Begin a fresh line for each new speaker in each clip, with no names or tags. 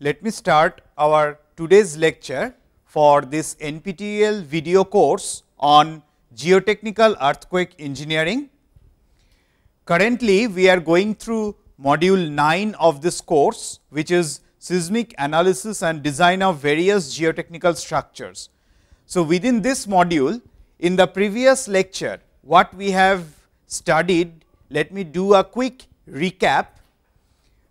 Let me start our today's lecture for this NPTEL video course on geotechnical earthquake engineering. Currently, we are going through module 9 of this course, which is seismic analysis and design of various geotechnical structures. So, within this module, in the previous lecture, what we have studied, let me do a quick recap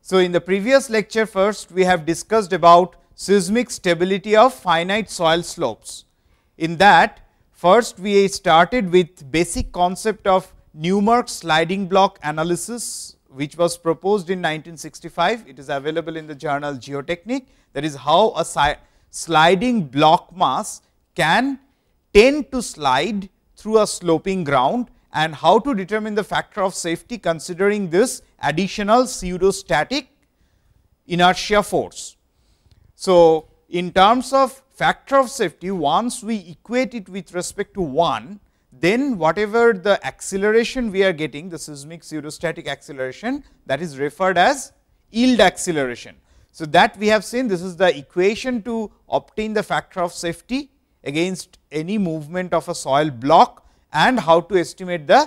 so, in the previous lecture first we have discussed about seismic stability of finite soil slopes. In that first we started with basic concept of Newmark sliding block analysis which was proposed in 1965. It is available in the journal Geotechnique that is how a si sliding block mass can tend to slide through a sloping ground and how to determine the factor of safety considering this additional pseudostatic inertia force. So, in terms of factor of safety, once we equate it with respect to 1, then whatever the acceleration we are getting, the seismic pseudostatic acceleration that is referred as yield acceleration. So, that we have seen this is the equation to obtain the factor of safety against any movement of a soil block and how to estimate the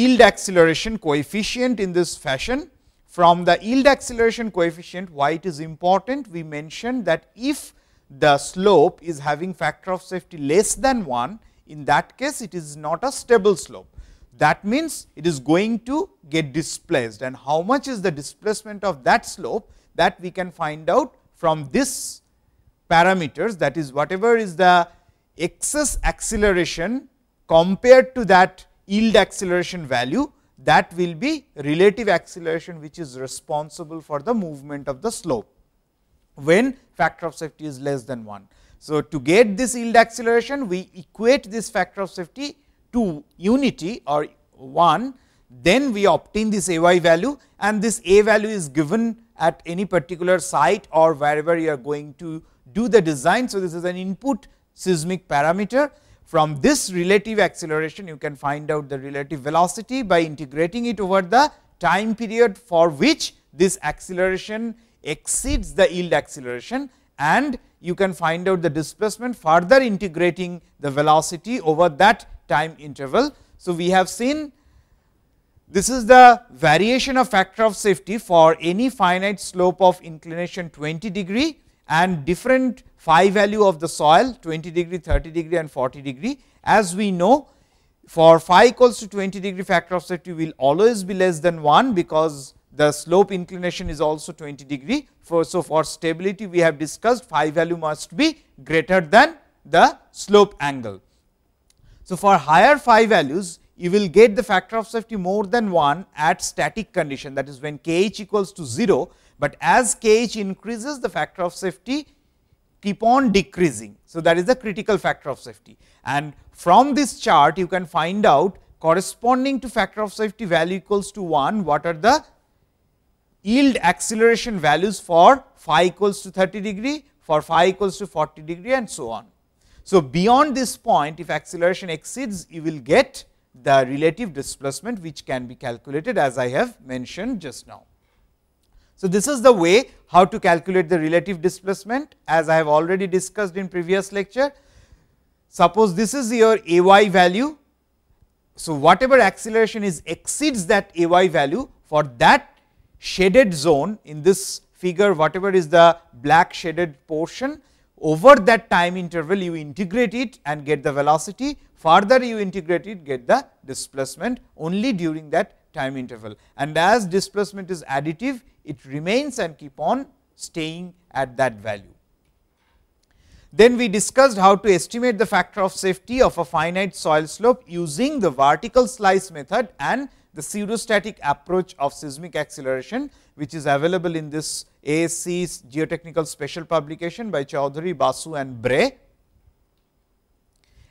yield acceleration coefficient in this fashion. From the yield acceleration coefficient, why it is important? We mentioned that if the slope is having factor of safety less than 1, in that case it is not a stable slope. That means it is going to get displaced and how much is the displacement of that slope that we can find out from this parameters that is whatever is the excess acceleration compared to that yield acceleration value that will be relative acceleration which is responsible for the movement of the slope when factor of safety is less than 1. So, to get this yield acceleration we equate this factor of safety to unity or 1 then we obtain this a y value and this a value is given at any particular site or wherever you are going to do the design. So, this is an input seismic parameter from this relative acceleration, you can find out the relative velocity by integrating it over the time period for which this acceleration exceeds the yield acceleration and you can find out the displacement further integrating the velocity over that time interval. So, we have seen this is the variation of factor of safety for any finite slope of inclination 20 degree and different phi value of the soil 20 degree, 30 degree and 40 degree. As we know for phi equals to 20 degree factor of safety will always be less than 1 because the slope inclination is also 20 degree. For, so, for stability we have discussed phi value must be greater than the slope angle. So, for higher phi values you will get the factor of safety more than 1 at static condition that is when k h equals to 0, but as k h increases the factor of safety keep on decreasing. So, that is the critical factor of safety and from this chart you can find out corresponding to factor of safety value equals to 1 what are the yield acceleration values for phi equals to 30 degree, for phi equals to 40 degree and so on. So, beyond this point if acceleration exceeds you will get the relative displacement which can be calculated as I have mentioned just now. So, this is the way how to calculate the relative displacement as I have already discussed in previous lecture. Suppose this is your A y value. So, whatever acceleration is exceeds that A y value for that shaded zone in this figure whatever is the black shaded portion over that time interval you integrate it and get the velocity further you integrate it get the displacement only during that time interval and as displacement is additive it remains and keep on staying at that value. Then we discussed how to estimate the factor of safety of a finite soil slope using the vertical slice method and the pseudostatic approach of seismic acceleration which is available in this ASC's geotechnical special publication by Chaudhary, Basu and Bray.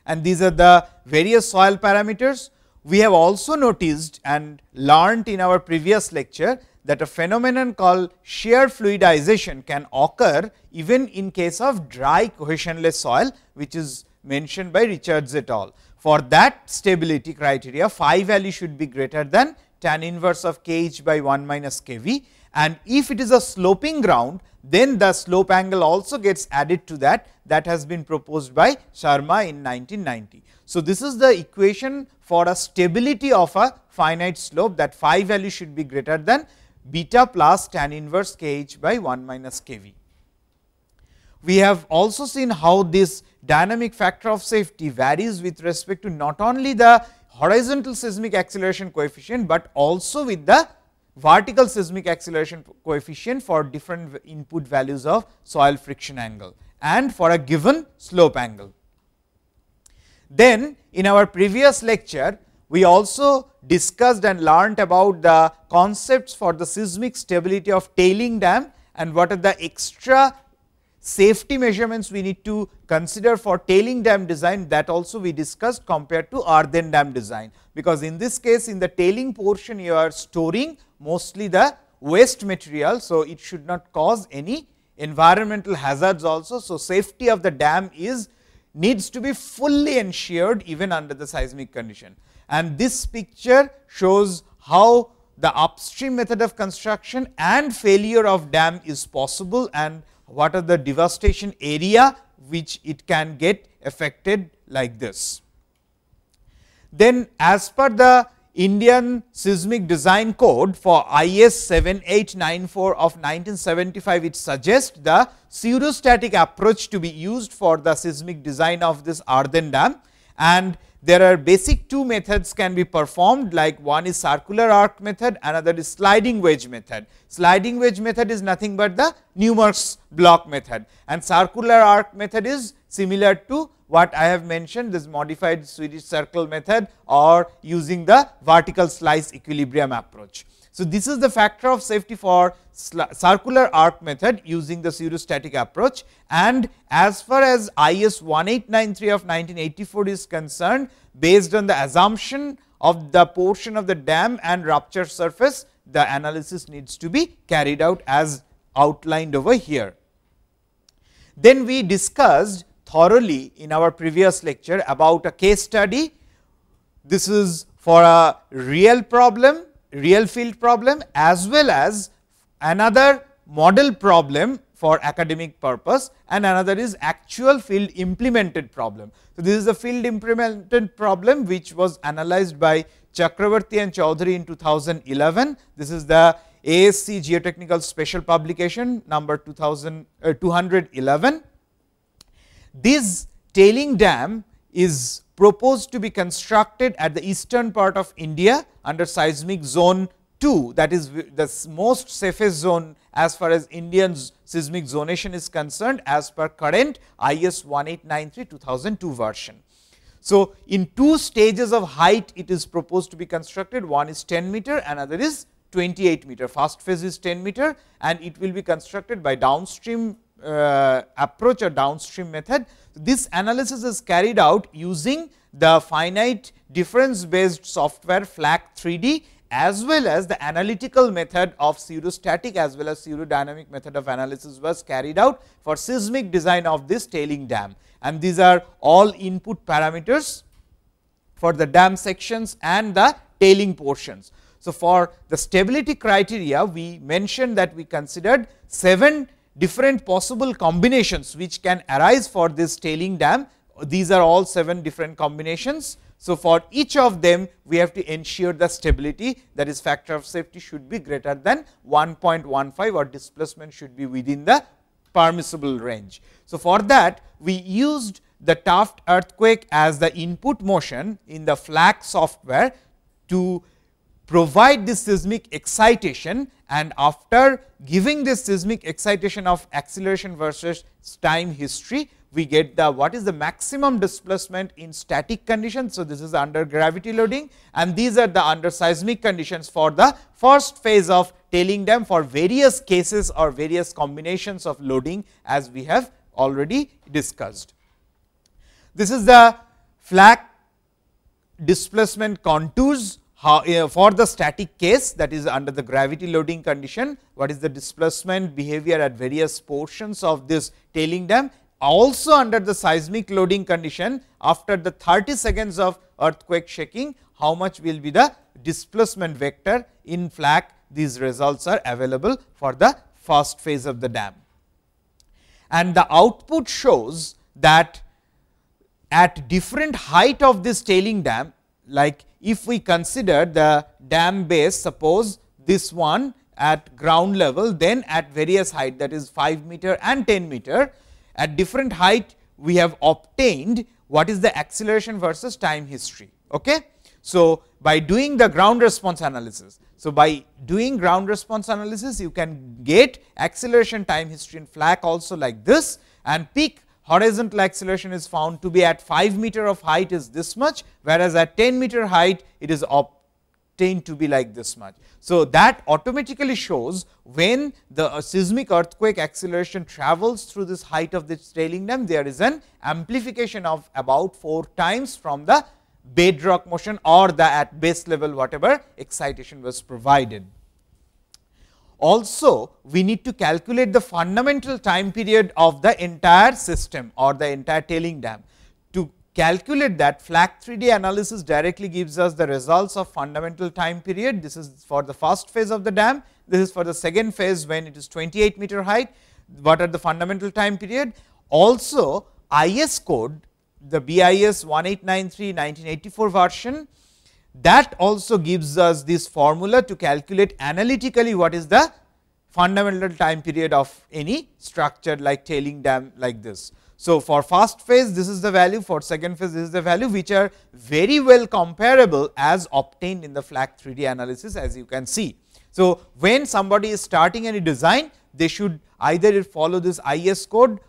And these are the various soil parameters we have also noticed and learnt in our previous lecture that a phenomenon called shear fluidization can occur even in case of dry cohesionless soil which is mentioned by Richards et al. For that stability criteria phi value should be greater than tan inverse of kh by 1 minus kv and if it is a sloping ground then the slope angle also gets added to that that has been proposed by Sharma in 1990. So, this is the equation for a stability of a finite slope that phi value should be greater than beta plus tan inverse kh by 1 minus kv. We have also seen how this dynamic factor of safety varies with respect to not only the horizontal seismic acceleration coefficient, but also with the vertical seismic acceleration coefficient for different input values of soil friction angle and for a given slope angle. Then in our previous lecture, we also discussed and learnt about the concepts for the seismic stability of tailing dam and what are the extra safety measurements we need to consider for tailing dam design that also we discussed compared to earthen dam design. Because in this case in the tailing portion you are storing mostly the waste material. So, it should not cause any environmental hazards also. So, safety of the dam is needs to be fully ensured even under the seismic condition. And this picture shows how the upstream method of construction and failure of dam is possible and what are the devastation area which it can get affected like this. Then as per the Indian Seismic Design Code for IS 7894 of 1975, it suggests the pseudostatic approach to be used for the seismic design of this Arden Dam. And there are basic two methods can be performed like one is circular arc method, another is sliding wedge method. Sliding wedge method is nothing but the Newmark's block method and circular arc method is similar to what I have mentioned this modified Swedish circle method or using the vertical slice equilibrium approach. So, this is the factor of safety for circular arc method using the pseudostatic approach and as far as IS 1893 of 1984 is concerned based on the assumption of the portion of the dam and rupture surface the analysis needs to be carried out as outlined over here. Then we discussed thoroughly in our previous lecture about a case study. This is for a real problem, real field problem as well as another model problem for academic purpose and another is actual field implemented problem. So, this is a field implemented problem which was analyzed by Chakravarti and Chaudhary in 2011. This is the ASC Geotechnical Special Publication number 2000, uh, 211. This tailing dam is proposed to be constructed at the eastern part of India under seismic zone 2 that is the most safest zone as far as Indian seismic zonation is concerned as per current IS 1893 2002 version. So, in two stages of height it is proposed to be constructed one is 10 meter another is 28 meter first phase is 10 meter and it will be constructed by downstream uh, approach a downstream method. This analysis is carried out using the finite difference based software FLAC 3D as well as the analytical method of pseudostatic as well as pseudodynamic method of analysis was carried out for seismic design of this tailing dam. And these are all input parameters for the dam sections and the tailing portions. So, for the stability criteria, we mentioned that we considered 7 different possible combinations which can arise for this tailing dam. These are all 7 different combinations. So, for each of them we have to ensure the stability that is factor of safety should be greater than 1.15 or displacement should be within the permissible range. So, for that we used the Taft earthquake as the input motion in the FLAC software to provide this seismic excitation and after giving this seismic excitation of acceleration versus time history, we get the what is the maximum displacement in static conditions. So, this is under gravity loading and these are the under seismic conditions for the first phase of tailing dam for various cases or various combinations of loading as we have already discussed. This is the flag displacement contours how, uh, for the static case that is under the gravity loading condition, what is the displacement behavior at various portions of this tailing dam. Also under the seismic loading condition after the 30 seconds of earthquake shaking, how much will be the displacement vector in FLAC these results are available for the first phase of the dam. And the output shows that at different height of this tailing dam like if we consider the dam base suppose this one at ground level then at various height that is 5 meter and 10 meter at different height we have obtained what is the acceleration versus time history. Okay? So, by doing the ground response analysis. So, by doing ground response analysis you can get acceleration time history in flak also like this and peak horizontal acceleration is found to be at 5 meter of height is this much, whereas at 10 meter height it is obtained to be like this much. So, that automatically shows when the uh, seismic earthquake acceleration travels through this height of this trailing dam, there is an amplification of about 4 times from the bedrock motion or the at base level whatever excitation was provided also we need to calculate the fundamental time period of the entire system or the entire tailing dam. To calculate that FLAC 3D analysis directly gives us the results of fundamental time period. This is for the first phase of the dam, this is for the second phase when it is 28 meter height, what are the fundamental time period. Also IS code, the BIS 1893 1984 version that also gives us this formula to calculate analytically what is the fundamental time period of any structure like tailing dam like this. So, for first phase this is the value, for second phase this is the value which are very well comparable as obtained in the FLAC 3D analysis as you can see. So, when somebody is starting any design they should either follow this IS code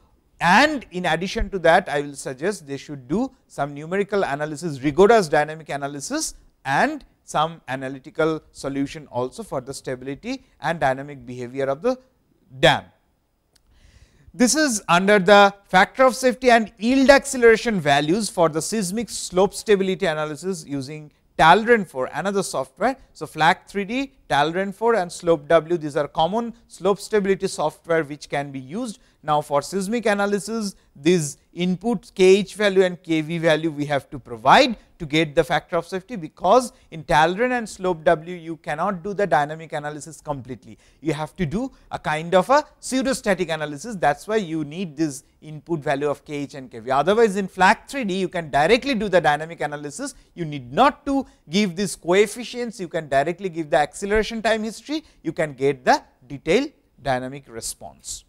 and in addition to that I will suggest they should do some numerical analysis rigorous dynamic analysis and some analytical solution also for the stability and dynamic behavior of the dam. This is under the factor of safety and yield acceleration values for the seismic slope stability analysis using Talren 4 another software. So, FLAC 3D, Talren 4 and Slope W these are common slope stability software which can be used now, for seismic analysis these inputs KH value and KV value we have to provide to get the factor of safety because in Talran and slope W you cannot do the dynamic analysis completely. You have to do a kind of a pseudostatic analysis that is why you need this input value of KH and KV. Otherwise in FLAC 3D you can directly do the dynamic analysis, you need not to give these coefficients, you can directly give the acceleration time history, you can get the detailed dynamic response.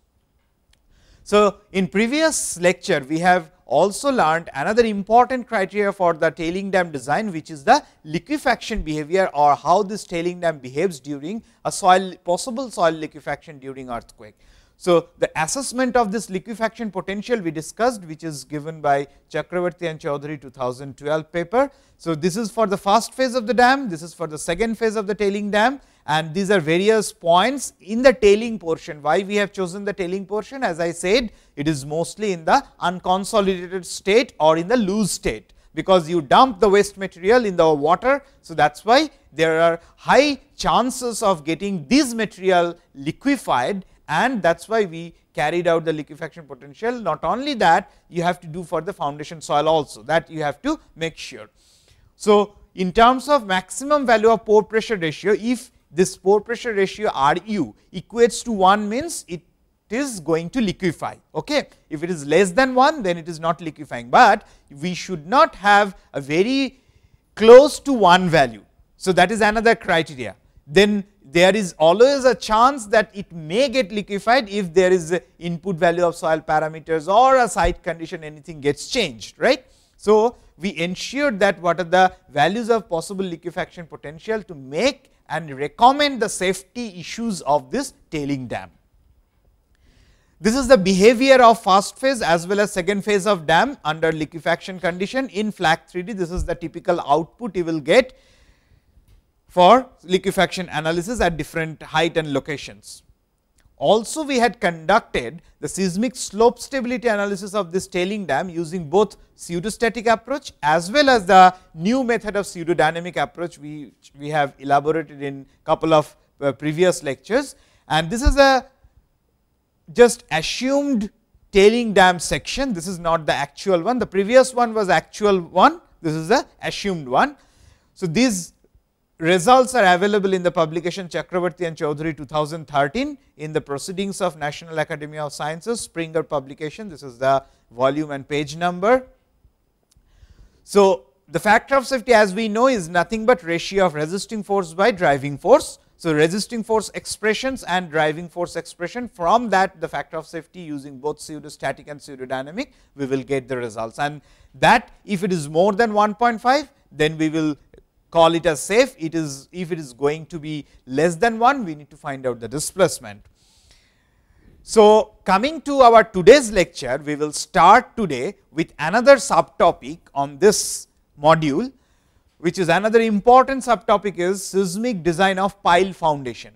So, in previous lecture we have also learned another important criteria for the tailing dam design which is the liquefaction behavior or how this tailing dam behaves during a soil possible soil liquefaction during earthquake. So, the assessment of this liquefaction potential we discussed which is given by Chakravarti and Chaudhary 2012 paper. So, this is for the first phase of the dam, this is for the second phase of the tailing dam and these are various points in the tailing portion. Why we have chosen the tailing portion? As I said, it is mostly in the unconsolidated state or in the loose state because you dump the waste material in the water. So, that is why there are high chances of getting this material liquefied and that is why we carried out the liquefaction potential. Not only that, you have to do for the foundation soil also that you have to make sure. So, in terms of maximum value of pore pressure ratio, if this pore pressure ratio Ru equates to 1 means it is going to liquefy. Okay? If it is less than 1 then it is not liquefying, but we should not have a very close to 1 value. So, that is another criteria. Then there is always a chance that it may get liquefied if there is a input value of soil parameters or a site condition anything gets changed. right? So, we ensured that what are the values of possible liquefaction potential to make and recommend the safety issues of this tailing dam. This is the behavior of first phase as well as second phase of dam under liquefaction condition in FLAC 3D. This is the typical output you will get for liquefaction analysis at different height and locations. Also, we had conducted the seismic slope stability analysis of this tailing dam using both pseudostatic approach as well as the new method of pseudodynamic approach, we, we have elaborated in couple of uh, previous lectures. And this is a just assumed tailing dam section, this is not the actual one, the previous one was actual one, this is the assumed one. So, these results are available in the publication Chakravarti and Chaudhary 2013 in the Proceedings of National Academy of Sciences, Springer publication. This is the volume and page number. So, the factor of safety as we know is nothing but ratio of resisting force by driving force. So, resisting force expressions and driving force expression from that the factor of safety using both pseudostatic and pseudodynamic we will get the results and that if it is more than 1.5 then we will call it as safe. It is if it is going to be less than 1, we need to find out the displacement. So, coming to our today's lecture, we will start today with another subtopic on this module, which is another important subtopic is seismic design of pile foundation.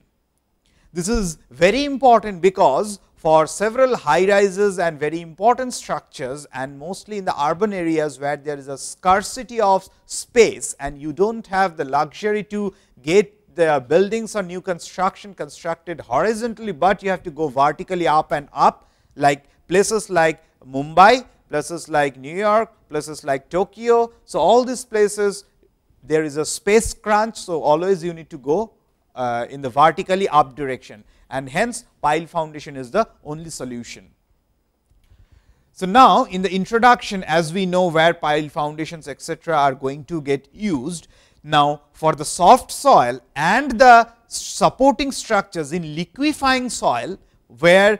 This is very important because for several high rises and very important structures and mostly in the urban areas where there is a scarcity of space and you do not have the luxury to get the buildings or new construction constructed horizontally, but you have to go vertically up and up like places like Mumbai, places like New York, places like Tokyo. So, all these places there is a space crunch. So, always you need to go uh, in the vertically up direction and hence pile foundation is the only solution. So now in the introduction as we know where pile foundations etc are going to get used. Now for the soft soil and the supporting structures in liquefying soil where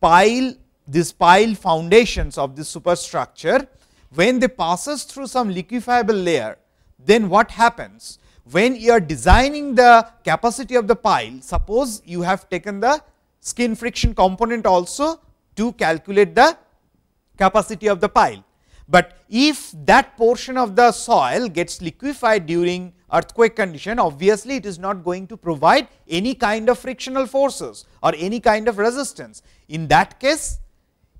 pile these pile foundations of this superstructure when they passes through some liquefiable layer then what happens when you are designing the capacity of the pile, suppose you have taken the skin friction component also to calculate the capacity of the pile. But if that portion of the soil gets liquefied during earthquake condition, obviously it is not going to provide any kind of frictional forces or any kind of resistance. In that case,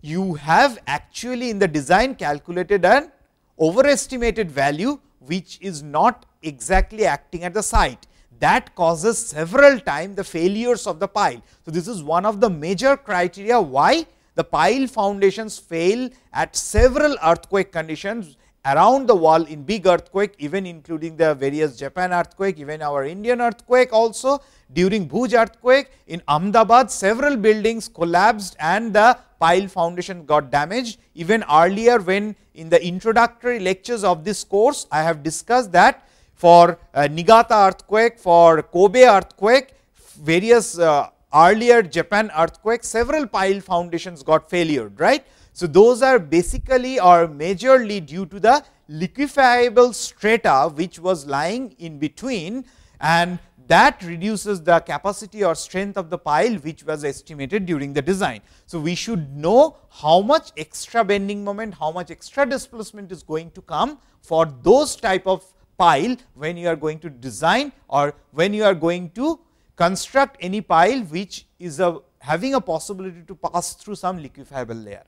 you have actually in the design calculated an overestimated value which is not exactly acting at the site that causes several times the failures of the pile. So, this is one of the major criteria why the pile foundations fail at several earthquake conditions around the wall in big earthquake even including the various Japan earthquake, even our Indian earthquake also during Bhuj earthquake in Ahmedabad several buildings collapsed and the pile foundation got damaged. Even earlier when in the introductory lectures of this course I have discussed that for uh, Niigata earthquake, for Kobe earthquake, various uh, earlier Japan earthquake several pile foundations got failed, right. So, those are basically or majorly due to the liquefiable strata which was lying in between and that reduces the capacity or strength of the pile which was estimated during the design. So, we should know how much extra bending moment, how much extra displacement is going to come for those type of pile when you are going to design or when you are going to construct any pile which is a having a possibility to pass through some liquefiable layer.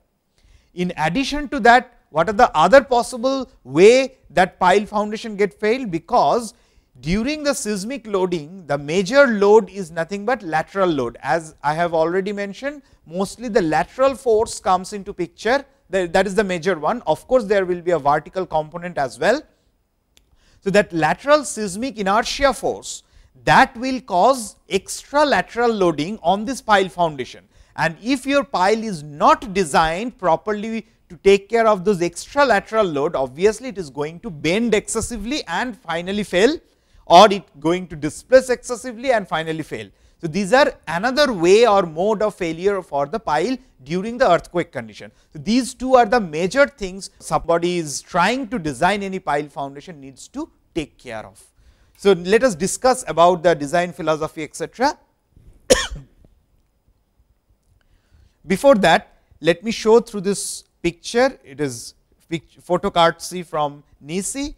In addition to that, what are the other possible way that pile foundation get failed? Because during the seismic loading, the major load is nothing but lateral load. As I have already mentioned, mostly the lateral force comes into picture, that is the major one. Of course, there will be a vertical component as well. So, that lateral seismic inertia force that will cause extra lateral loading on this pile foundation. And if your pile is not designed properly to take care of those extra lateral load, obviously it is going to bend excessively and finally fail or it going to displace excessively and finally fail. So, these are another way or mode of failure for the pile during the earthquake condition. So, these two are the major things somebody is trying to design any pile foundation needs to take care of. So, let us discuss about the design philosophy etc. Before that, let me show through this picture. It is photo card C from Nisi,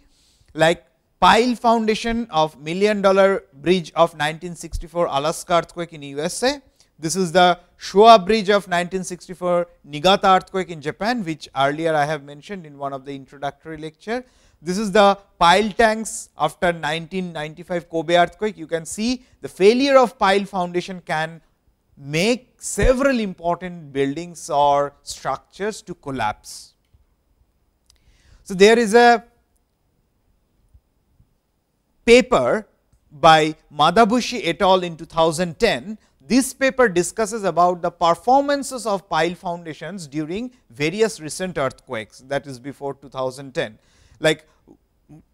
like pile foundation of million dollar bridge of 1964 Alaska earthquake in USA. This is the Showa bridge of 1964 Niigata earthquake in Japan, which earlier I have mentioned in one of the introductory lecture. This is the pile tanks after 1995 Kobe earthquake. You can see the failure of pile foundation can make several important buildings or structures to collapse. So, there is a paper by Madabushi et al in 2010. This paper discusses about the performances of pile foundations during various recent earthquakes that is before 2010. Like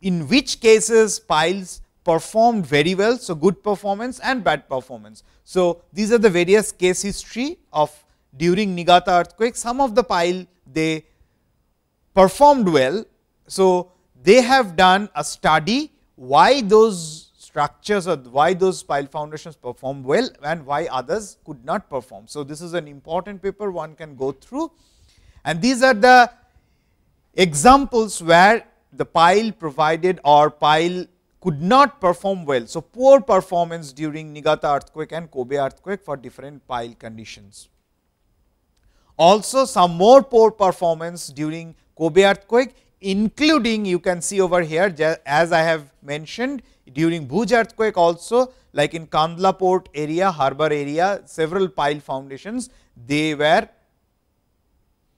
in which cases piles performed very well. So, good performance and bad performance. So, these are the various case history of during Niigata earthquake. Some of the pile they performed well. So, they have done a study why those structures or why those pile foundations performed well and why others could not perform. So, this is an important paper one can go through and these are the examples where the pile provided or pile could not perform well. So, poor performance during Niigata earthquake and Kobe earthquake for different pile conditions. Also, some more poor performance during Kobe earthquake including you can see over here as I have mentioned during Bhuj earthquake also like in Kandla port area, harbor area, several pile foundations, they were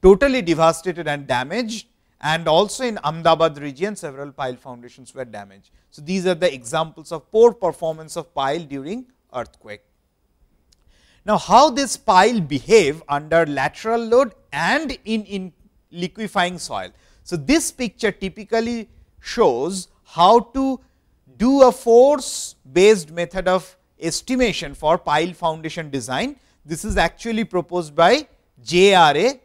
totally devastated and damaged and also in Ahmedabad region several pile foundations were damaged. So, these are the examples of poor performance of pile during earthquake. Now, how this pile behave under lateral load and in, in liquefying soil. So, this picture typically shows how to do a force based method of estimation for pile foundation design. This is actually proposed by JRA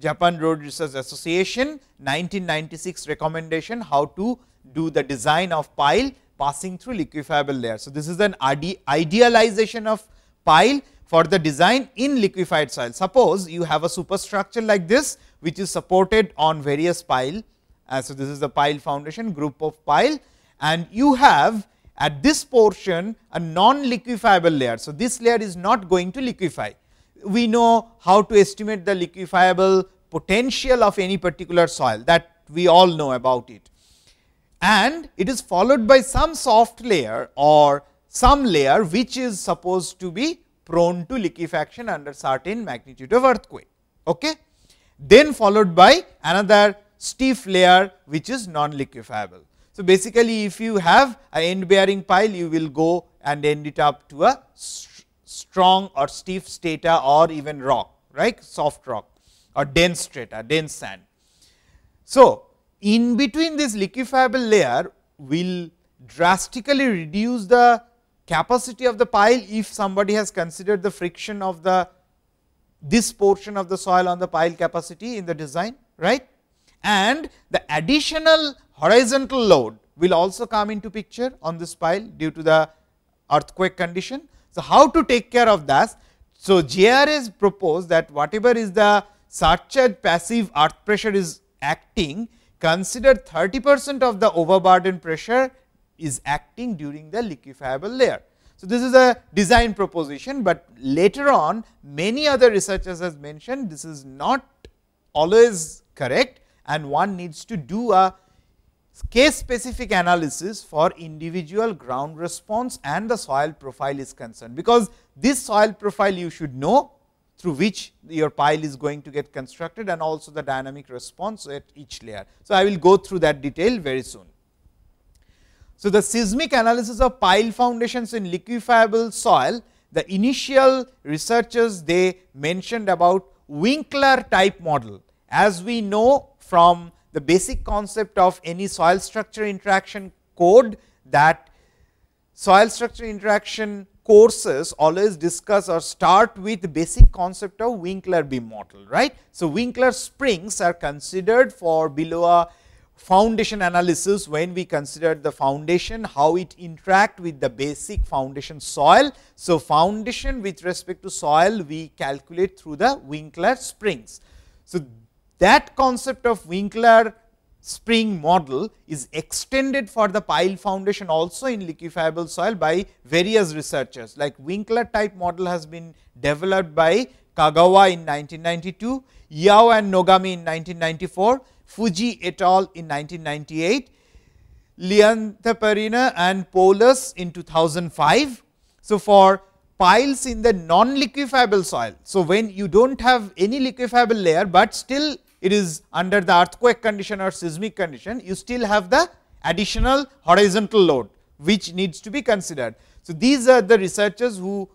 Japan Road Research Association 1996 recommendation how to do the design of pile passing through liquefiable layer. So, this is an idealization of pile for the design in liquefied soil. Suppose you have a superstructure like this which is supported on various pile. Uh, so, this is the pile foundation group of pile and you have at this portion a non liquefiable layer. So, this layer is not going to liquefy we know how to estimate the liquefiable potential of any particular soil that we all know about it. And it is followed by some soft layer or some layer which is supposed to be prone to liquefaction under certain magnitude of earthquake. Okay? Then followed by another stiff layer which is non-liquefiable. So, basically if you have an end bearing pile you will go and end it up to a strong or stiff strata or even rock, right? Soft rock or dense strata, dense sand. So, in between this liquefiable layer will drastically reduce the capacity of the pile if somebody has considered the friction of the this portion of the soil on the pile capacity in the design, right? And the additional horizontal load will also come into picture on this pile due to the earthquake condition so, how to take care of that? So, JRS proposed that whatever is the such passive earth pressure is acting, consider 30 percent of the overburden pressure is acting during the liquefiable layer. So, this is a design proposition, but later on many other researchers has mentioned this is not always correct and one needs to do a Case specific analysis for individual ground response and the soil profile is concerned, because this soil profile you should know through which your pile is going to get constructed and also the dynamic response at each layer. So, I will go through that detail very soon. So, the seismic analysis of pile foundations in liquefiable soil, the initial researchers they mentioned about Winkler type model. As we know from the basic concept of any soil structure interaction code that soil structure interaction courses always discuss or start with the basic concept of Winkler beam model, right. So, Winkler springs are considered for below a foundation analysis when we consider the foundation, how it interact with the basic foundation soil. So, foundation with respect to soil we calculate through the Winkler springs. So, that concept of Winkler spring model is extended for the pile foundation also in liquefiable soil by various researchers like Winkler type model has been developed by Kagawa in 1992, Yao and Nogami in 1994, Fuji et al. in 1998, Leontaperina and Polus in 2005. So, for piles in the non liquefiable soil. So, when you do not have any liquefiable layer, but still it is under the earthquake condition or seismic condition, you still have the additional horizontal load which needs to be considered. So, these are the researchers who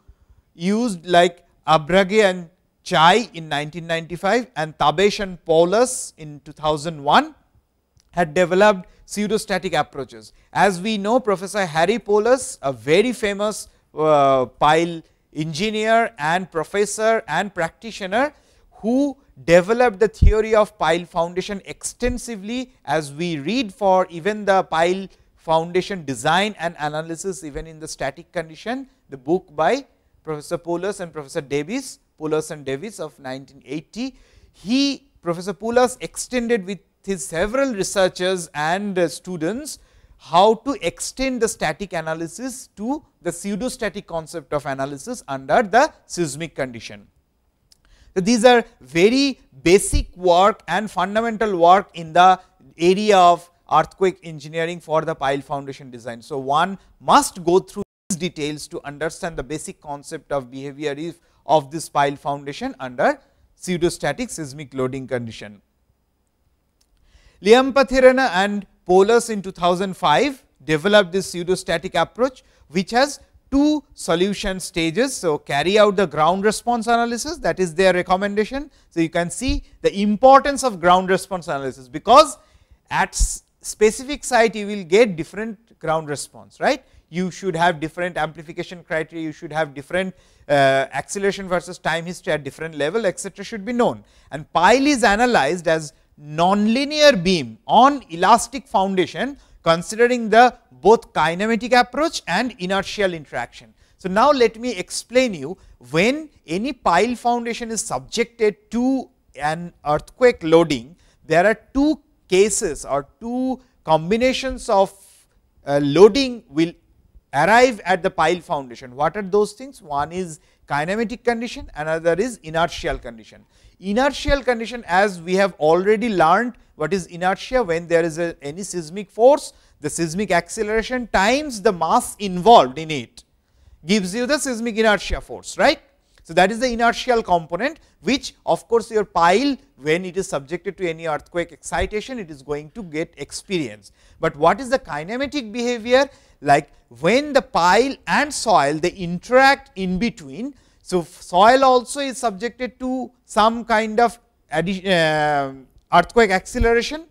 used like Abrage and Chai in 1995 and Tabesh and Paulus in 2001 had developed pseudostatic approaches. As we know Professor Harry Paulus, a very famous uh, pile engineer and professor and practitioner who developed the theory of pile foundation extensively as we read for even the pile foundation design and analysis even in the static condition the book by Professor Polars and Professor Davis, Polars and Davis of 1980. He Professor Polars extended with his several researchers and uh, students how to extend the static analysis to the pseudostatic concept of analysis under the seismic condition. So, these are very basic work and fundamental work in the area of earthquake engineering for the pile foundation design. So, one must go through these details to understand the basic concept of behavior of this pile foundation under pseudostatic seismic loading condition. Liampatherana and Polus in 2005 developed this pseudostatic approach which has two solution stages. So, carry out the ground response analysis that is their recommendation. So, you can see the importance of ground response analysis because at specific site you will get different ground response right. You should have different amplification criteria, you should have different uh, acceleration versus time history at different level etcetera, should be known and pile is analyzed as nonlinear beam on elastic foundation considering the both kinematic approach and inertial interaction. So, now let me explain you when any pile foundation is subjected to an earthquake loading, there are two cases or two combinations of uh, loading will arrive at the pile foundation. What are those things? One is kinematic condition, another is inertial condition. Inertial condition as we have already learned what is inertia when there is a, any seismic force the seismic acceleration times the mass involved in it gives you the seismic inertia force, right. So, that is the inertial component which of course, your pile when it is subjected to any earthquake excitation it is going to get experience. But what is the kinematic behavior like when the pile and soil they interact in between. So, soil also is subjected to some kind of uh, earthquake acceleration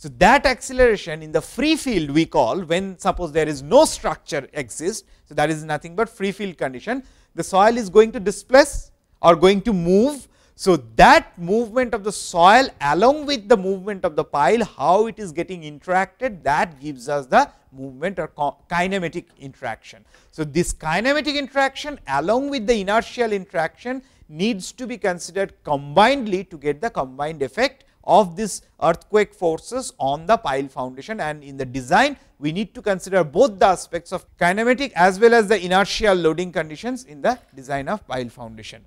so, that acceleration in the free field we call when suppose there is no structure exists. So, that is nothing but free field condition. The soil is going to displace or going to move. So, that movement of the soil along with the movement of the pile how it is getting interacted that gives us the movement or kinematic interaction. So, this kinematic interaction along with the inertial interaction needs to be considered combinedly to get the combined effect of this earthquake forces on the pile foundation and in the design we need to consider both the aspects of kinematic as well as the inertial loading conditions in the design of pile foundation.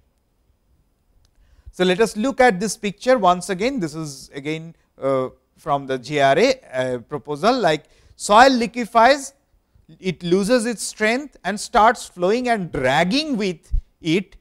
So, let us look at this picture once again this is again uh, from the GRA uh, proposal like soil liquefies it loses its strength and starts flowing and dragging with it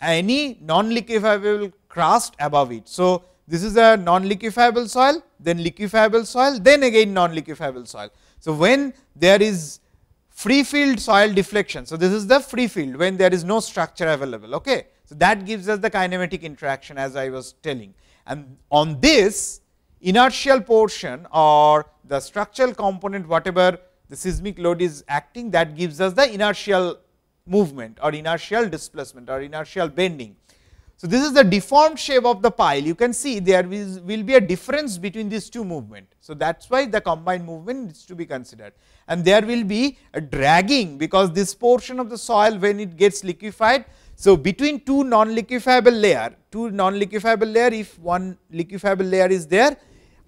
any non liquefiable crust above it. So, this is a non-liquefiable soil, then liquefiable soil, then again non-liquefiable soil. So, when there is free field soil deflection. So, this is the free field when there is no structure available. Okay. So, that gives us the kinematic interaction as I was telling and on this inertial portion or the structural component whatever the seismic load is acting that gives us the inertial movement or inertial displacement or inertial bending. So this is the deformed shape of the pile. You can see there is, will be a difference between these two movement. So that's why the combined movement needs to be considered. And there will be a dragging because this portion of the soil when it gets liquefied. So between two non-liquefiable layer, two non-liquefiable layer if one liquefiable layer is there,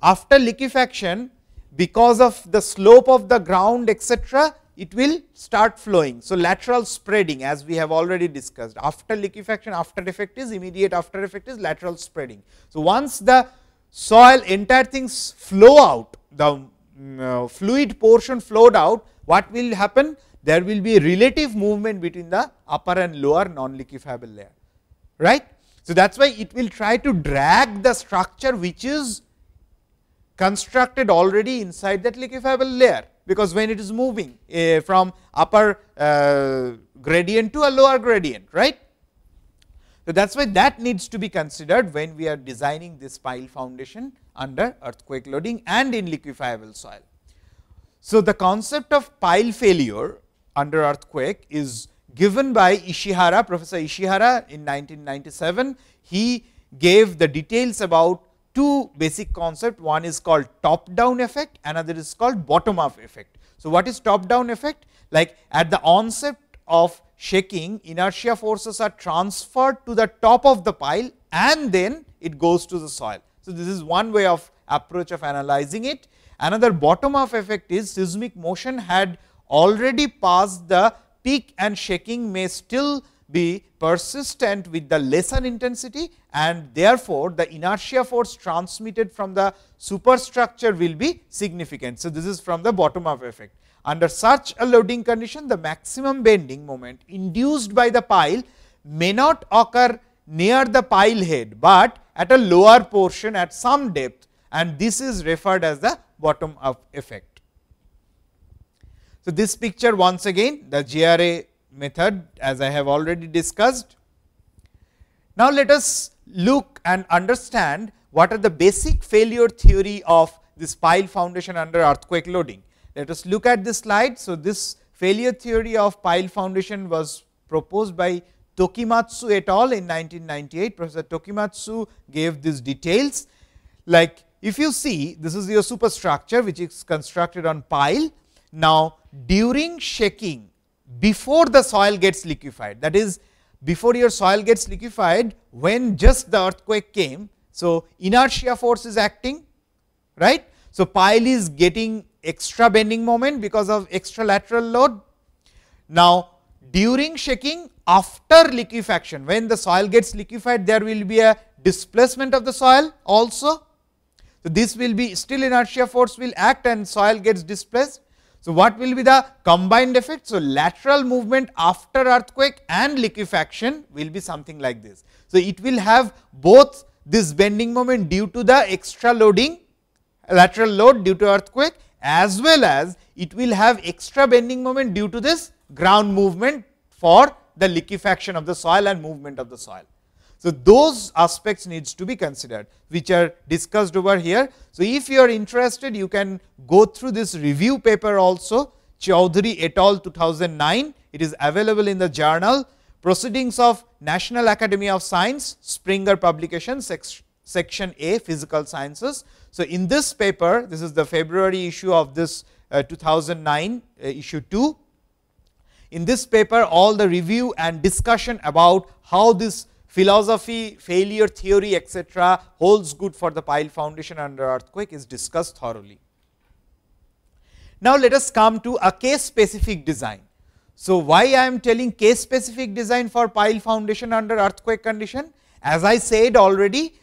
after liquefaction because of the slope of the ground etc it will start flowing. So, lateral spreading as we have already discussed after liquefaction after effect is immediate after effect is lateral spreading. So, once the soil entire things flow out the mm, uh, fluid portion flowed out what will happen there will be relative movement between the upper and lower non liquefiable layer right. So, that is why it will try to drag the structure which is constructed already inside that liquefiable layer because when it is moving uh, from upper uh, gradient to a lower gradient, right. So, that is why that needs to be considered when we are designing this pile foundation under earthquake loading and in liquefiable soil. So, the concept of pile failure under earthquake is given by Ishihara, Professor Ishihara in 1997. He gave the details about two basic concept. One is called top down effect, another is called bottom up effect. So, what is top down effect? Like at the onset of shaking, inertia forces are transferred to the top of the pile and then it goes to the soil. So, this is one way of approach of analyzing it. Another bottom up effect is seismic motion had already passed the peak and shaking may still be persistent with the lesser intensity and therefore, the inertia force transmitted from the superstructure will be significant. So, this is from the bottom up effect. Under such a loading condition, the maximum bending moment induced by the pile may not occur near the pile head, but at a lower portion at some depth and this is referred as the bottom up effect. So, this picture once again the GRA method as I have already discussed. Now, let us look and understand what are the basic failure theory of this pile foundation under earthquake loading. Let us look at this slide. So, this failure theory of pile foundation was proposed by Tokimatsu et al. in 1998. Professor Tokimatsu gave these details like if you see this is your superstructure which is constructed on pile. Now, during shaking before the soil gets liquefied. That is, before your soil gets liquefied, when just the earthquake came, so inertia force is acting, right. So, pile is getting extra bending moment because of extra lateral load. Now, during shaking after liquefaction, when the soil gets liquefied, there will be a displacement of the soil also. So, this will be still inertia force will act and soil gets displaced. So what will be the combined effect? So lateral movement after earthquake and liquefaction will be something like this. So it will have both this bending moment due to the extra loading lateral load due to earthquake as well as it will have extra bending moment due to this ground movement for the liquefaction of the soil and movement of the soil. So, those aspects needs to be considered which are discussed over here. So, if you are interested you can go through this review paper also Chaudhary et al 2009 it is available in the journal Proceedings of National Academy of Science Springer publication section A physical sciences. So, in this paper this is the February issue of this uh, 2009 uh, issue 2. In this paper all the review and discussion about how this philosophy, failure theory etc. holds good for the pile foundation under earthquake is discussed thoroughly. Now, let us come to a case specific design. So, why I am telling case specific design for pile foundation under earthquake condition? As I said already,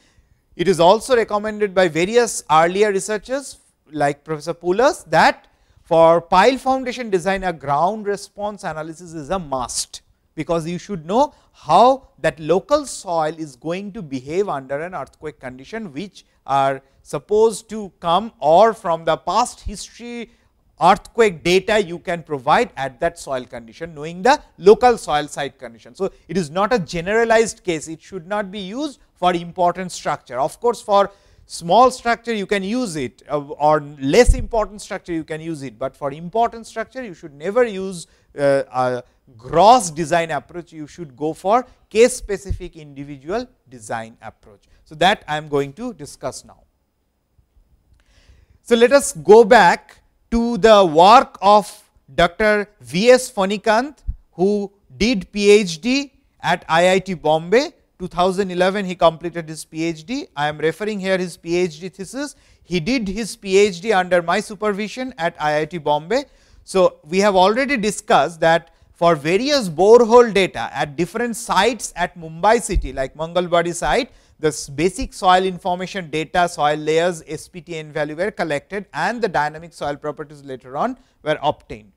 it is also recommended by various earlier researchers like Professor Poulos that for pile foundation design a ground response analysis is a must because you should know how that local soil is going to behave under an earthquake condition which are supposed to come or from the past history earthquake data you can provide at that soil condition knowing the local soil site condition. So, it is not a generalized case it should not be used for important structure of course, for small structure you can use it uh, or less important structure you can use it, but for important structure you should never use uh, uh, gross design approach, you should go for case specific individual design approach. So, that I am going to discuss now. So, let us go back to the work of Dr. V. S. Fonikant who did PhD at IIT Bombay 2011 he completed his PhD. I am referring here his PhD thesis. He did his PhD under my supervision at IIT Bombay. So, we have already discussed that for various borehole data at different sites at Mumbai city like Mangalwadi site, the basic soil information data, soil layers, SPTN value were collected and the dynamic soil properties later on were obtained.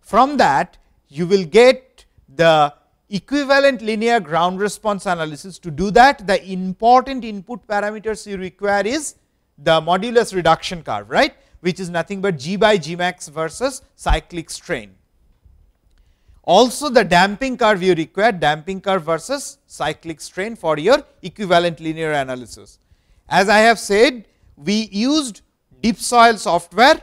From that, you will get the equivalent linear ground response analysis. To do that, the important input parameters you require is the modulus reduction curve, right, which is nothing but G by G max versus cyclic strain. Also the damping curve you require damping curve versus cyclic strain for your equivalent linear analysis. As I have said we used deep soil software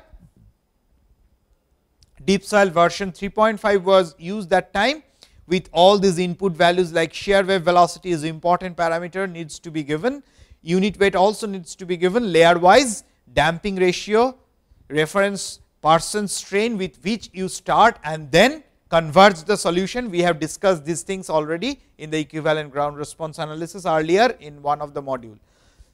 deep soil version 3.5 was used that time with all these input values like shear wave velocity is important parameter needs to be given, unit weight also needs to be given layer wise damping ratio, reference Parsons strain with which you start and then converge the solution. We have discussed these things already in the equivalent ground response analysis earlier in one of the module.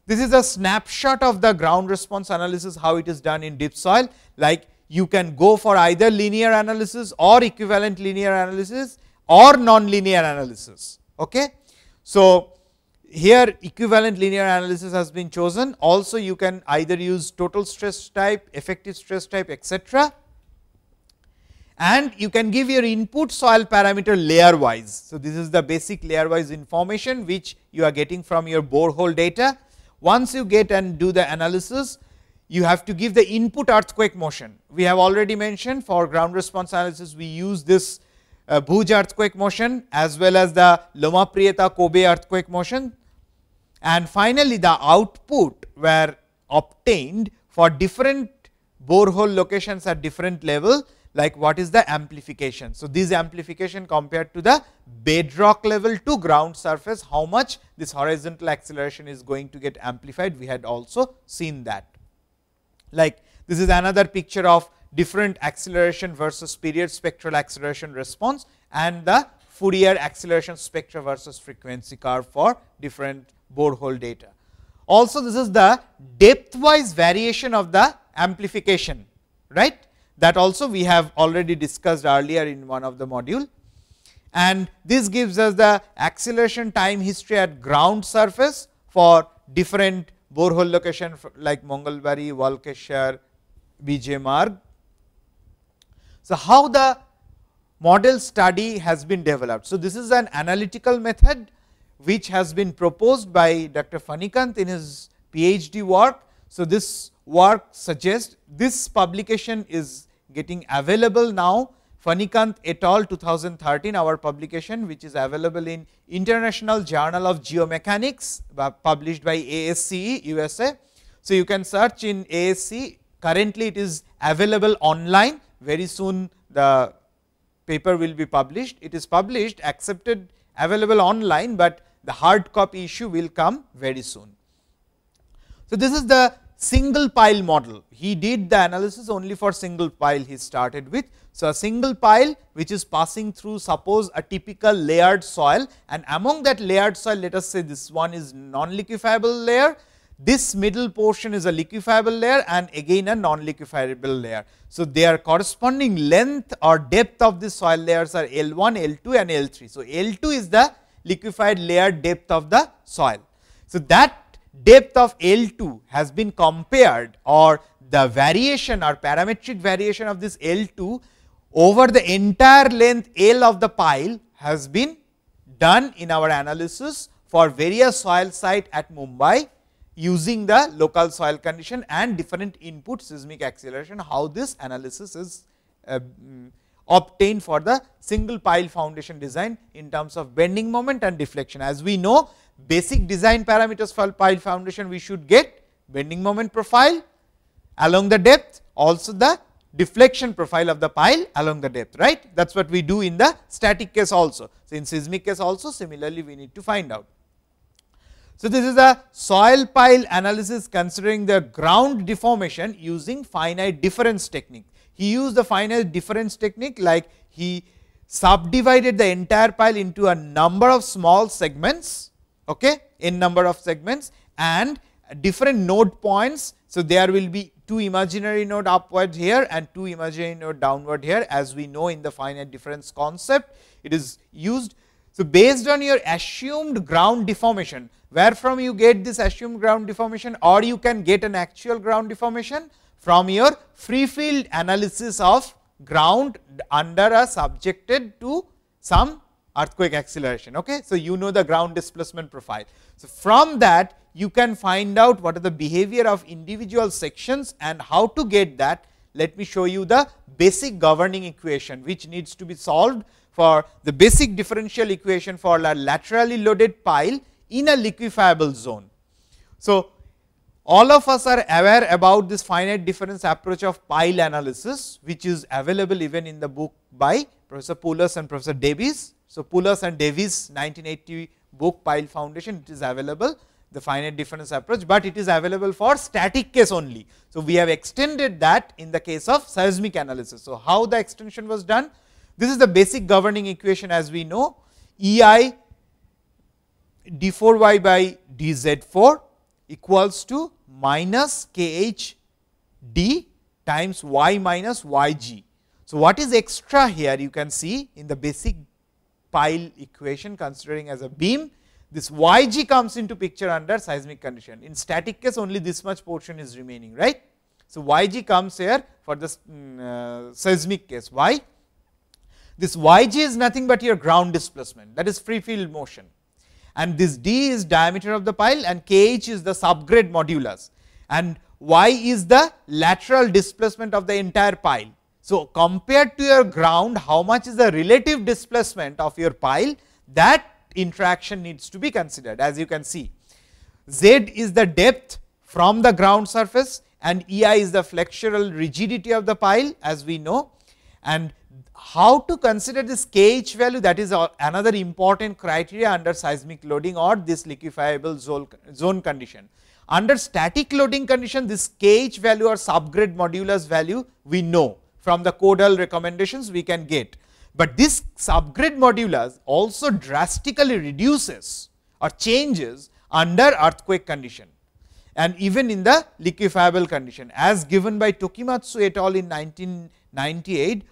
This is a snapshot of the ground response analysis how it is done in deep soil like you can go for either linear analysis or equivalent linear analysis or non-linear analysis. Okay? So, here equivalent linear analysis has been chosen also you can either use total stress type, effective stress type etc and you can give your input soil parameter layer wise. So, this is the basic layer wise information which you are getting from your borehole data. Once you get and do the analysis, you have to give the input earthquake motion. We have already mentioned for ground response analysis, we use this uh, Bhuj earthquake motion as well as the Loma Prieta Kobe earthquake motion. And finally, the output were obtained for different borehole locations at different level like what is the amplification. So, this amplification compared to the bedrock level to ground surface, how much this horizontal acceleration is going to get amplified, we had also seen that. Like this is another picture of different acceleration versus period spectral acceleration response and the Fourier acceleration spectra versus frequency curve for different borehole data. Also, this is the depth wise variation of the amplification, right that also we have already discussed earlier in one of the module. And this gives us the acceleration time history at ground surface for different borehole location like Mongalbari, Walkeshwar, Vijay Marg. So, how the model study has been developed. So, this is an analytical method which has been proposed by Dr. Fanikant in his PhD work. So, this work suggests this publication is getting available now. Fanikant et al 2013 our publication which is available in International Journal of Geomechanics uh, published by ASCE USA. So, you can search in ASCE currently it is available online very soon the paper will be published. It is published accepted available online, but the hard copy issue will come very soon. So, this is the single pile model. He did the analysis only for single pile he started with. So, a single pile which is passing through suppose a typical layered soil and among that layered soil let us say this one is non-liquefiable layer, this middle portion is a liquefiable layer and again a non-liquefiable layer. So, their corresponding length or depth of the soil layers are L1, L2 and L3. So, L2 is the liquefied layer depth of the soil. So, that depth of L2 has been compared or the variation or parametric variation of this L2 over the entire length L of the pile has been done in our analysis for various soil site at Mumbai using the local soil condition and different input seismic acceleration, how this analysis is uh, mm, obtained for the single pile foundation design in terms of bending moment and deflection. As we know basic design parameters for pile foundation we should get bending moment profile along the depth also the deflection profile of the pile along the depth right that is what we do in the static case also. So, in seismic case also similarly we need to find out. So, this is a soil pile analysis considering the ground deformation using finite difference technique. He used the finite difference technique like he subdivided the entire pile into a number of small segments okay, n number of segments and different node points. So, there will be two imaginary node upward here and two imaginary node downward here as we know in the finite difference concept it is used. So, based on your assumed ground deformation where from you get this assumed ground deformation or you can get an actual ground deformation from your free field analysis of ground under a subjected to some earthquake acceleration. Okay, so you know the ground displacement profile. So from that you can find out what are the behavior of individual sections and how to get that. Let me show you the basic governing equation which needs to be solved for the basic differential equation for a laterally loaded pile in a liquefiable zone. So all of us are aware about this finite difference approach of pile analysis which is available even in the book by Professor Poulos and Professor Davies so, Pullers and Davies 1980 book pile foundation it is available the finite difference approach, but it is available for static case only. So, we have extended that in the case of seismic analysis. So, how the extension was done? This is the basic governing equation as we know E i d 4 y by d z 4 equals to minus k h d times y minus y g. So, what is extra here you can see in the basic pile equation considering as a beam. This yg comes into picture under seismic condition. In static case only this much portion is remaining, right. So, yg comes here for this mm, uh, seismic case. Why? This yg is nothing but your ground displacement that is free field motion and this d is diameter of the pile and kh is the subgrade modulus and y is the lateral displacement of the entire pile. So, compared to your ground how much is the relative displacement of your pile that interaction needs to be considered as you can see. Z is the depth from the ground surface and EI is the flexural rigidity of the pile as we know and how to consider this KH value that is uh, another important criteria under seismic loading or this liquefiable zone condition. Under static loading condition this KH value or subgrade modulus value we know from the codal recommendations we can get. But this subgrid modulus also drastically reduces or changes under earthquake condition and even in the liquefiable condition as given by Tokimatsu et al in 1998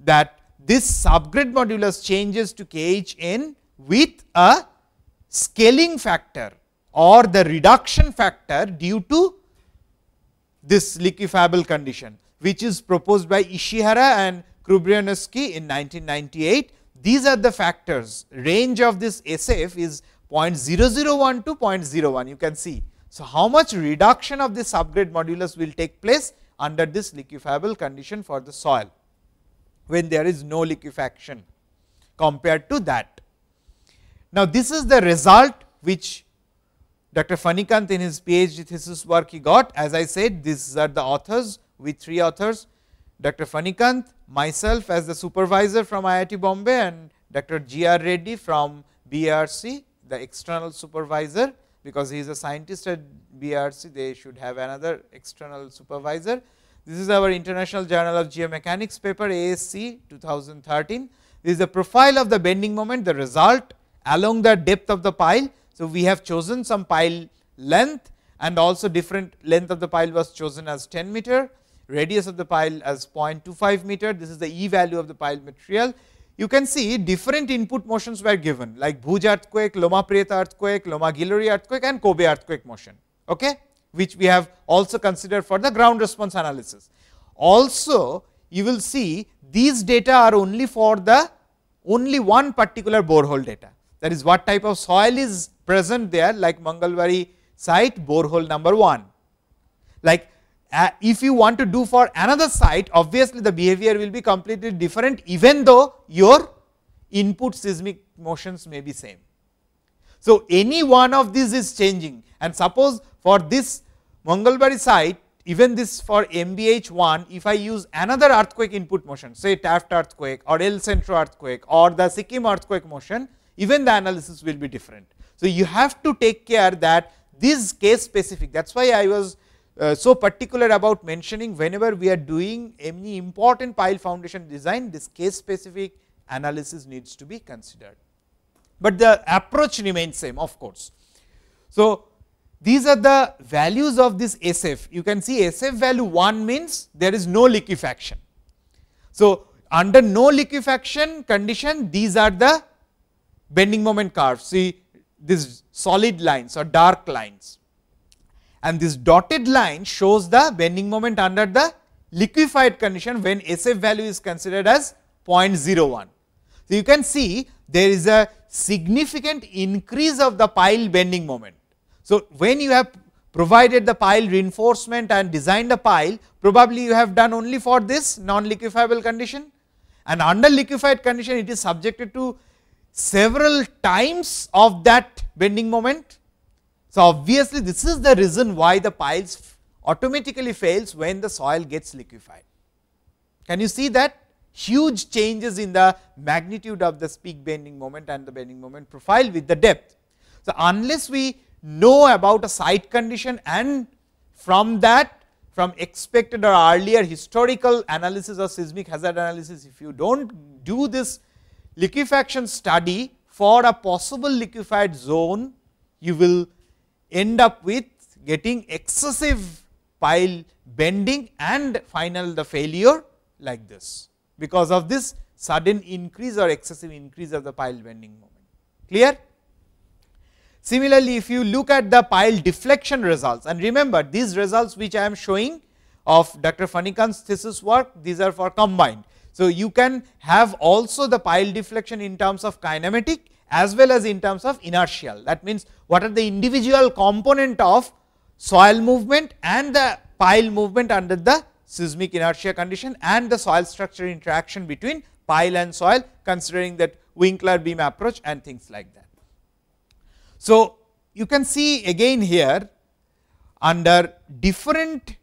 that this subgrid modulus changes to KHN with a scaling factor or the reduction factor due to this liquefiable condition which is proposed by Ishihara and Krubrianovsky in 1998. These are the factors. Range of this SF is 0.001 to 0.01, you can see. So, how much reduction of the subgrade modulus will take place under this liquefiable condition for the soil, when there is no liquefaction compared to that. Now, this is the result which Dr. Fanikant in his PhD thesis work he got. As I said, these are the authors with three authors Dr. Fanikant, myself as the supervisor from IIT Bombay and Dr. G. R. Reddy from BRC, the external supervisor because he is a scientist at BRC, they should have another external supervisor. This is our International Journal of Geomechanics paper ASC 2013. This is the profile of the bending moment, the result along the depth of the pile. So, we have chosen some pile length and also different length of the pile was chosen as 10 meter radius of the pile as 0.25 meter, this is the E value of the pile material. You can see different input motions were given like Bhuj earthquake, Loma Prieta earthquake, Loma Guillory earthquake and Kobe earthquake motion, okay, which we have also considered for the ground response analysis. Also, you will see these data are only for the only one particular borehole data that is what type of soil is present there like Mangalwari site borehole number 1. Like uh, if you want to do for another site obviously the behavior will be completely different even though your input seismic motions may be same. So, any one of these is changing and suppose for this Mangalbari site even this for MBH1 if I use another earthquake input motion say Taft earthquake or El Centro earthquake or the Sikkim earthquake motion even the analysis will be different. So, you have to take care that this case specific that is why I was uh, so, particular about mentioning whenever we are doing any important pile foundation design this case specific analysis needs to be considered, but the approach remains same of course. So, these are the values of this SF you can see SF value 1 means there is no liquefaction. So, under no liquefaction condition these are the bending moment curves see these solid lines or dark lines and this dotted line shows the bending moment under the liquefied condition when SF value is considered as 0.01. So, you can see there is a significant increase of the pile bending moment. So, when you have provided the pile reinforcement and designed the pile, probably you have done only for this non-liquefiable condition and under liquefied condition it is subjected to several times of that bending moment so, obviously, this is the reason why the piles automatically fails when the soil gets liquefied. Can you see that? Huge changes in the magnitude of the peak bending moment and the bending moment profile with the depth. So, unless we know about a site condition and from that from expected or earlier historical analysis or seismic hazard analysis, if you do not do this liquefaction study for a possible liquefied zone, you will end up with getting excessive pile bending and final the failure like this, because of this sudden increase or excessive increase of the pile bending moment. Clear? Similarly, if you look at the pile deflection results and remember these results which I am showing of Dr. Fanikan's thesis work, these are for combined. So, you can have also the pile deflection in terms of kinematic as well as in terms of inertial. That means, what are the individual component of soil movement and the pile movement under the seismic inertia condition and the soil structure interaction between pile and soil considering that Winkler beam approach and things like that. So, you can see again here under different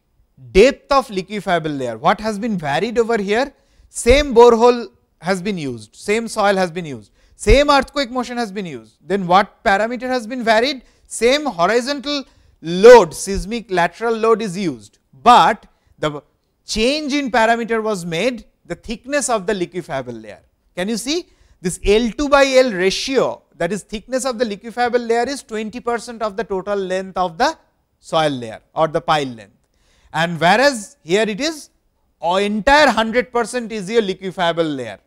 depth of liquefiable layer, what has been varied over here? Same borehole has been used, same soil has been used, same earthquake motion has been used, then what parameter has been varied? Same horizontal load, seismic lateral load is used, but the change in parameter was made the thickness of the liquefiable layer. Can you see this L2 by L ratio that is thickness of the liquefiable layer is 20 percent of the total length of the soil layer or the pile length and whereas here it is entire 100 percent is your liquefiable layer.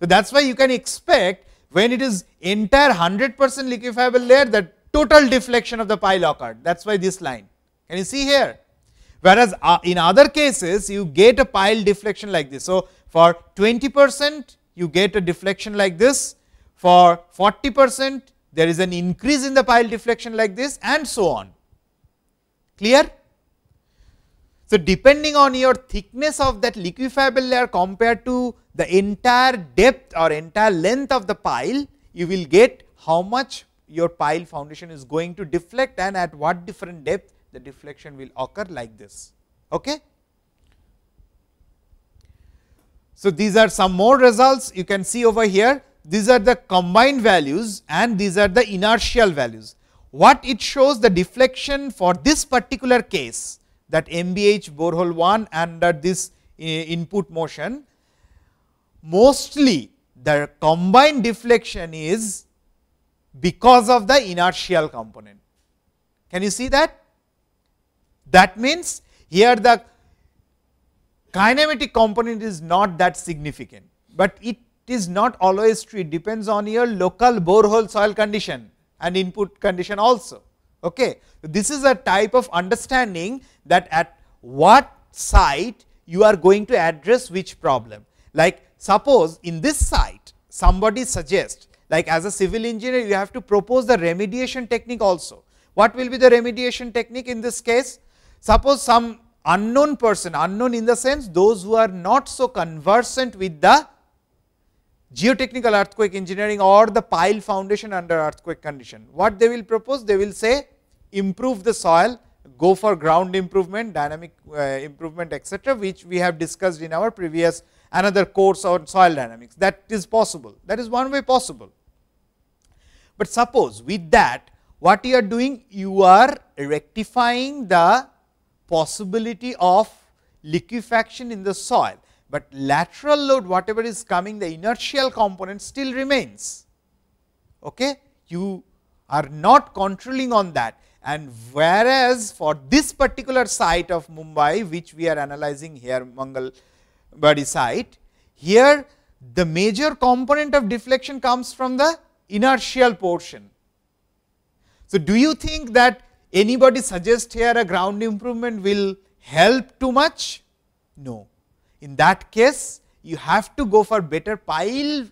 So, that is why you can expect when it is entire 100 percent liquefiable layer, the total deflection of the pile occurred. That is why this line. Can you see here? Whereas, uh, in other cases, you get a pile deflection like this. So, for 20 percent, you get a deflection like this. For 40 percent, there is an increase in the pile deflection like this and so on. Clear? So, depending on your thickness of that liquefiable layer compared to the entire depth or entire length of the pile, you will get how much your pile foundation is going to deflect and at what different depth the deflection will occur like this. Okay? So, these are some more results you can see over here. These are the combined values and these are the inertial values. What it shows the deflection for this particular case that MBH borehole 1 under this eh, input motion, mostly the combined deflection is because of the inertial component. Can you see that? That means here the kinematic component is not that significant, but it is not always true. It depends on your local borehole soil condition and input condition also. Okay. This is a type of understanding that at what site you are going to address which problem. Like suppose in this site somebody suggests like as a civil engineer you have to propose the remediation technique also. What will be the remediation technique in this case? Suppose some unknown person, unknown in the sense those who are not so conversant with the geotechnical earthquake engineering or the pile foundation under earthquake condition. What they will propose? They will say improve the soil go for ground improvement, dynamic uh, improvement etc., which we have discussed in our previous another course on soil dynamics. That is possible, that is one way possible. But suppose with that what you are doing, you are rectifying the possibility of liquefaction in the soil, but lateral load whatever is coming the inertial component still remains. Okay? You are not controlling on that and whereas for this particular site of Mumbai, which we are analyzing here, Mangalwadi site, here the major component of deflection comes from the inertial portion. So, do you think that anybody suggest here a ground improvement will help too much? No. In that case, you have to go for better pile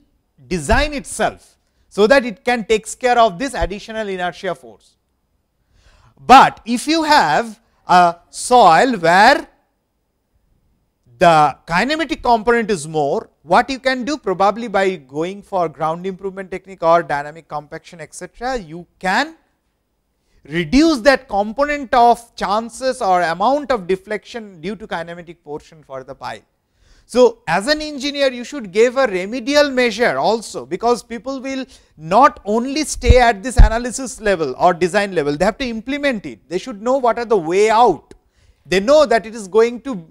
design itself, so that it can takes care of this additional inertia force. But if you have a soil where the kinematic component is more, what you can do probably by going for ground improvement technique or dynamic compaction etcetera, you can reduce that component of chances or amount of deflection due to kinematic portion for the pile. So, as an engineer you should give a remedial measure also because people will not only stay at this analysis level or design level, they have to implement it. They should know what are the way out. They know that it is going to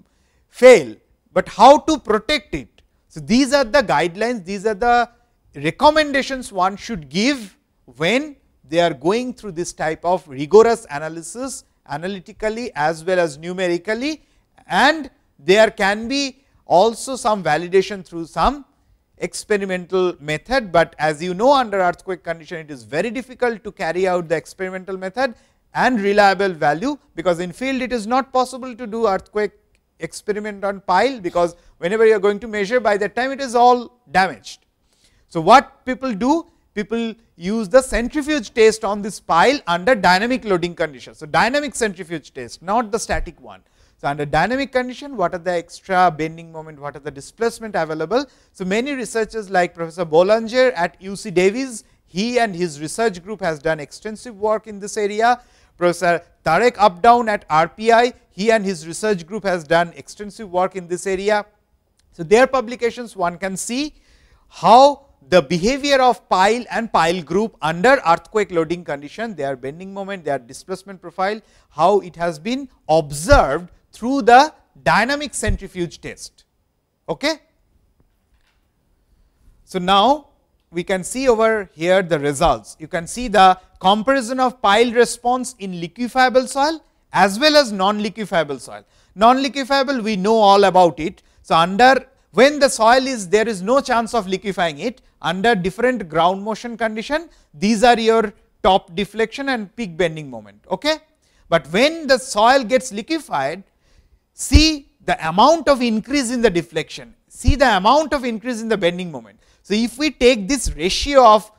fail, but how to protect it. So, these are the guidelines, these are the recommendations one should give when they are going through this type of rigorous analysis analytically as well as numerically and there can be also some validation through some experimental method, but as you know under earthquake condition it is very difficult to carry out the experimental method and reliable value because in field it is not possible to do earthquake experiment on pile because whenever you are going to measure by that time it is all damaged. So, what people do? People use the centrifuge test on this pile under dynamic loading condition. So, dynamic centrifuge test not the static one. So under dynamic condition, what are the extra bending moment, what are the displacement available. So many researchers like Professor Bollinger at UC Davis, he and his research group has done extensive work in this area. Professor Tarek Updown at RPI, he and his research group has done extensive work in this area. So their publications one can see how the behavior of pile and pile group under earthquake loading condition, their bending moment, their displacement profile, how it has been observed through the dynamic centrifuge test. Okay? So, now we can see over here the results. You can see the comparison of pile response in liquefiable soil as well as non-liquefiable soil. Non-liquefiable we know all about it. So, under when the soil is there is no chance of liquefying it under different ground motion condition these are your top deflection and peak bending moment. Okay? But when the soil gets liquefied see the amount of increase in the deflection, see the amount of increase in the bending moment. So, if we take this ratio of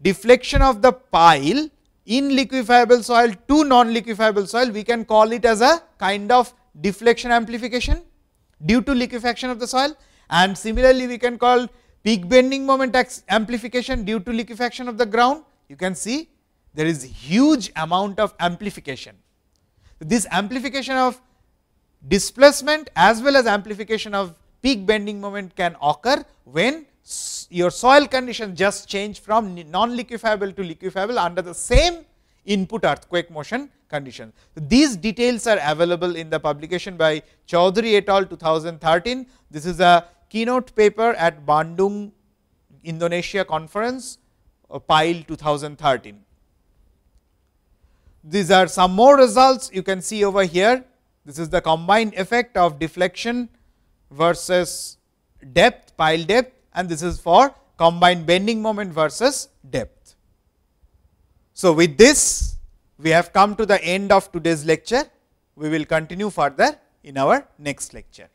deflection of the pile in liquefiable soil to non-liquefiable soil, we can call it as a kind of deflection amplification due to liquefaction of the soil and similarly we can call peak bending moment amplification due to liquefaction of the ground. You can see there is huge amount of amplification. This amplification of displacement as well as amplification of peak bending moment can occur when your soil condition just change from non-liquefiable to liquefiable under the same input earthquake motion condition. These details are available in the publication by Chaudhary et al 2013. This is a keynote paper at Bandung Indonesia conference uh, PILE 2013. These are some more results you can see over here this is the combined effect of deflection versus depth, pile depth and this is for combined bending moment versus depth. So, with this we have come to the end of today's lecture. We will continue further in our next lecture.